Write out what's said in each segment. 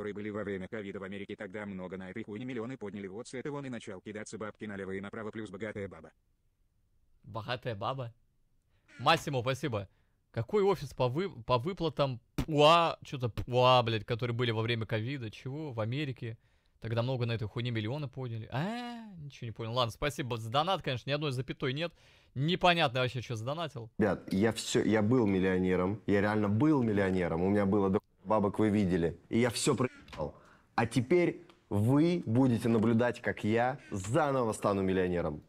которые были во время ковида в Америке тогда много на этой хуйне миллионы подняли вот с этого он и начал кидаться бабки налево и направо плюс богатая баба. Богатая баба? Массимо, спасибо. Какой офис по, вы... по выплатам ПУА, что-то ПУА, блядь, которые были во время ковида, чего, в Америке? Тогда много на этой хуйне миллионы подняли. А, -а, а, ничего не понял. Ладно, спасибо за донат, конечно, ни одной запятой нет. Непонятно вообще, что задонатил. Ребят, я все, я был миллионером, я реально был миллионером, у меня было бабок вы видели. И я все проебал. А теперь вы будете наблюдать, как я заново стану миллионером.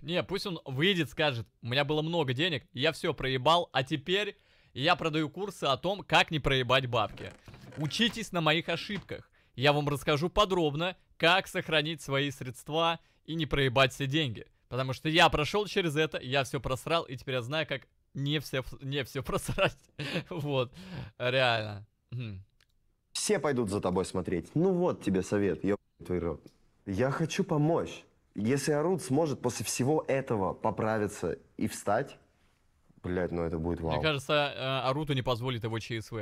Не, пусть он выйдет, скажет, у меня было много денег, я все проебал, а теперь я продаю курсы о том, как не проебать бабки. Учитесь на моих ошибках. Я вам расскажу подробно, как сохранить свои средства и не проебать все деньги. Потому что я прошел через это, я все просрал, и теперь я знаю, как не все, не все просрать. Вот, реально. Мгм. Все пойдут за тобой смотреть. Ну вот тебе совет, ёб твой рот. Я хочу помочь. Если Арут сможет после всего этого поправиться и встать, блядь, ну это будет вау. Мне кажется, э, Аруту не позволит его ЧСВ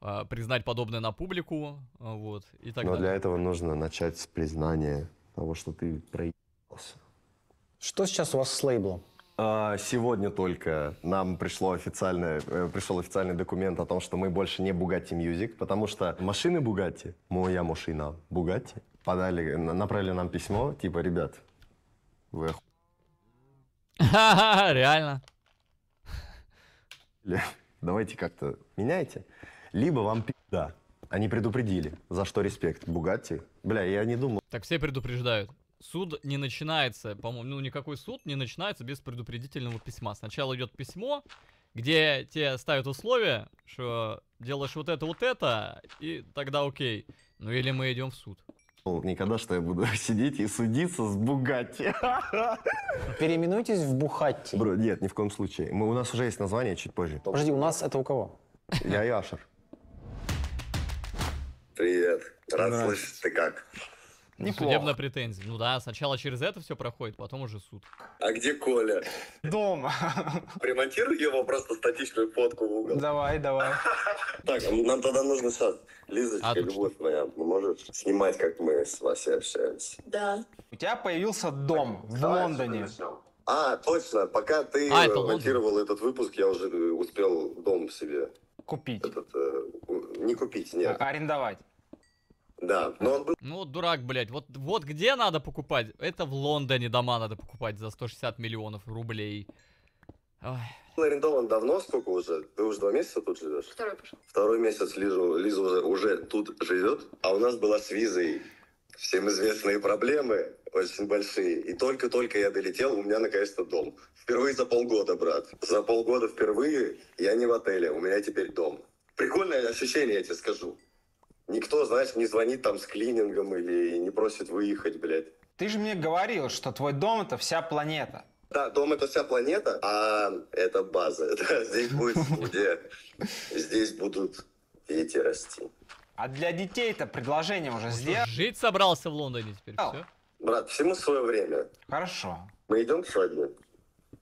э, признать подобное на публику, э, вот, и так Но далее. для этого нужно начать с признания того, что ты проебался. Что сейчас у вас с лейблом? А, сегодня только нам пришло официальное, э, пришел официальный документ о том, что мы больше не Bugatti Music, потому что машины Bugatti, моя машина Bugatti, подали, направили нам письмо, типа, ребят, вы оху... Реально. Давайте как-то меняйте. Либо вам пизда. Они предупредили, за что респект. Бугатти. Бля, я не думал. Так все предупреждают. Суд не начинается, по-моему, ну никакой суд не начинается без предупредительного письма. Сначала идет письмо, где те ставят условия, что делаешь вот это, вот это, и тогда окей. Ну или мы идем в суд. Никогда, что я буду сидеть и судиться с Бугатти. Переименуйтесь в Бухатти. Бро, нет, ни в коем случае. Мы, у нас уже есть название чуть позже. Подожди, у нас это у кого? Я Яшер. Привет. Рад слышать. Ты как? Ну, Неплохо. Судебная претензия. Ну да, сначала через это все проходит, потом уже суд. А где Коля? Дома. Примонтируй его просто статичную фотку в угол. Давай, давай. Так, нам тогда нужно сейчас. Лизочка, а любовь что? моя, можешь снимать, как мы с Васей общаемся? Да. У тебя появился дом в Лондоне. А, точно, пока ты а, монтировал этот выпуск, я уже успел дом себе. Купить. Этот, э, не купить, нет. арендовать. Да, но он был... Ну, дурак, блядь. Вот, вот где надо покупать? Это в Лондоне дома надо покупать за 160 миллионов рублей. Ой. арендован давно, сколько уже? Ты уже два месяца тут живешь? Второй пошел. Второй месяц Лиза, Лиза уже, уже тут живет, а у нас была с визой всем известные проблемы, очень большие. И только-только я долетел, у меня наконец-то дом. Впервые за полгода, брат. За полгода впервые я не в отеле, у меня теперь дом. Прикольное ощущение, я тебе скажу никто, знаешь, не звонит там с клинингом или не просит выехать, блядь. Ты же мне говорил, что твой дом это вся планета. Да, дом это вся планета, а это база. Да, здесь будет студия, здесь будут дети расти. А для детей-то предложение уже сделал. Жить собрался в Лондоне теперь, все? Брат, всему свое время. Хорошо. Мы идем к свадьбе.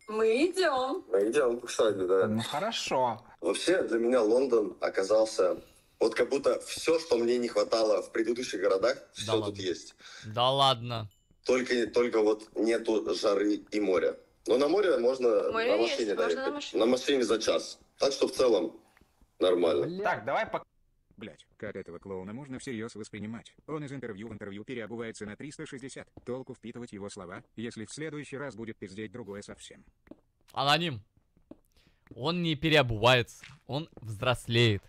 Мы идем. Мы идем к свадьбе, да. Ну хорошо. Вообще для меня Лондон оказался вот как будто все, что мне не хватало в предыдущих городах, да все ладно. тут есть. Да ладно. Только, только вот нету жары и моря. Но на море можно море на машине есть, доехать. Можно на, машине. на машине за час. Так что в целом нормально. Бля. Так, давай пока. Блять, как этого клоуна можно всерьез воспринимать? Он из интервью в интервью переобувается на 360. Толку впитывать его слова, если в следующий раз будет пиздеть другое совсем. Аноним. Он не переобувается, он взрослеет.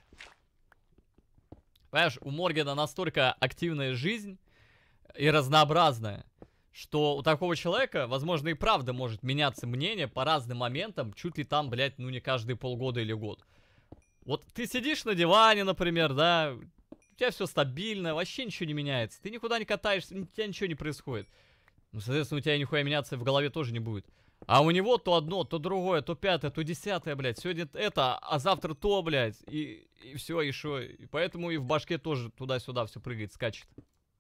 Понимаешь, у Моргена настолько активная жизнь и разнообразная, что у такого человека, возможно, и правда может меняться мнение по разным моментам, чуть ли там, блядь, ну не каждые полгода или год. Вот ты сидишь на диване, например, да, у тебя все стабильно, вообще ничего не меняется, ты никуда не катаешься, у тебя ничего не происходит. Ну, соответственно, у тебя нихуя меняться в голове тоже не будет. А у него то одно, то другое, то пятое, то десятое, блядь. Сегодня это, а завтра то, блядь. И, и все, и шо. И поэтому и в башке тоже туда-сюда все прыгает, скачет.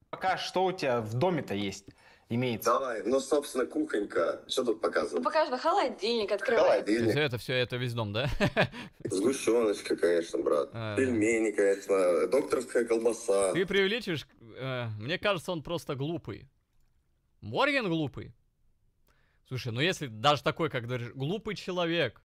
Пока что у тебя в доме-то есть? Имеется. Давай, ну, собственно, кухонька. Что тут показывать? Ну, покажи, холодильник открывай. Холодильник. Все это, все это весь дом, да? Сгущеночка, конечно, брат. А, Пельмени, да. конечно, докторская колбаса. Ты преувеличиваешь? Э, мне кажется, он просто глупый. Морген глупый. Слушай, ну если даже такой, как говоришь, глупый человек,